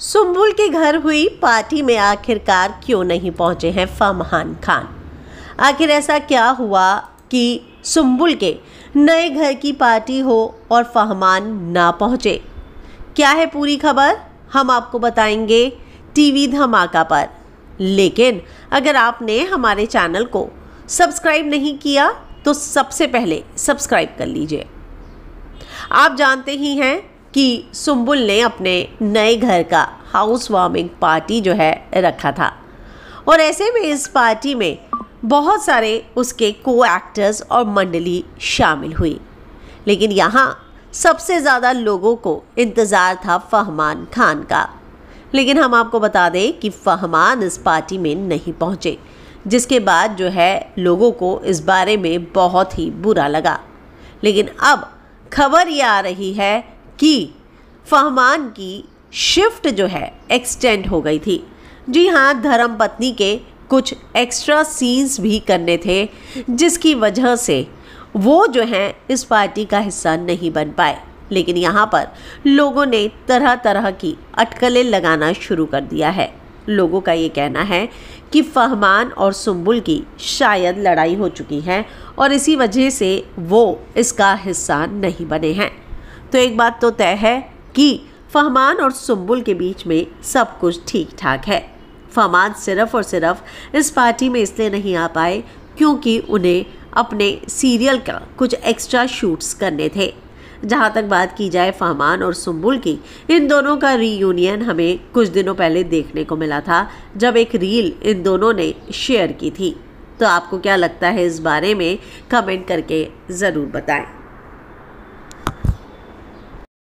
सुम्बुल के घर हुई पार्टी में आखिरकार क्यों नहीं पहुंचे हैं फमहान खान आखिर ऐसा क्या हुआ कि सुम्बुल के नए घर की पार्टी हो और फहमान ना पहुंचे क्या है पूरी खबर हम आपको बताएंगे टीवी धमाका पर लेकिन अगर आपने हमारे चैनल को सब्सक्राइब नहीं किया तो सबसे पहले सब्सक्राइब कर लीजिए आप जानते ही हैं कि सुम्बुल ने अपने नए घर का हाउस वार्मिंग पार्टी जो है रखा था और ऐसे में इस पार्टी में बहुत सारे उसके को एक्टर्स और मंडली शामिल हुई लेकिन यहाँ सबसे ज़्यादा लोगों को इंतज़ार था फहमान खान का लेकिन हम आपको बता दें कि फहमान इस पार्टी में नहीं पहुँचे जिसके बाद जो है लोगों को इस बारे में बहुत ही बुरा लगा लेकिन अब खबर ये आ रही है कि फहमान की शिफ्ट जो है एक्सटेंड हो गई थी जी हाँ धर्म पत्नी के कुछ एक्स्ट्रा सीन्स भी करने थे जिसकी वजह से वो जो हैं इस पार्टी का हिस्सा नहीं बन पाए लेकिन यहाँ पर लोगों ने तरह तरह की अटकलें लगाना शुरू कर दिया है लोगों का ये कहना है कि फहमान और सुम्बुल की शायद लड़ाई हो चुकी है और इसी वजह से वो इसका हिस्सा नहीं बने हैं तो एक बात तो तय है कि फहमान और सुम्बुल के बीच में सब कुछ ठीक ठाक है फहमान सिर्फ और सिर्फ इस पार्टी में इसलिए नहीं आ पाए क्योंकि उन्हें अपने सीरियल का कुछ एक्स्ट्रा शूट्स करने थे जहाँ तक बात की जाए फहमान और सुम्बुल की इन दोनों का रीयूनियन हमें कुछ दिनों पहले देखने को मिला था जब एक रील इन दोनों ने शेयर की थी तो आपको क्या लगता है इस बारे में कमेंट करके ज़रूर बताएं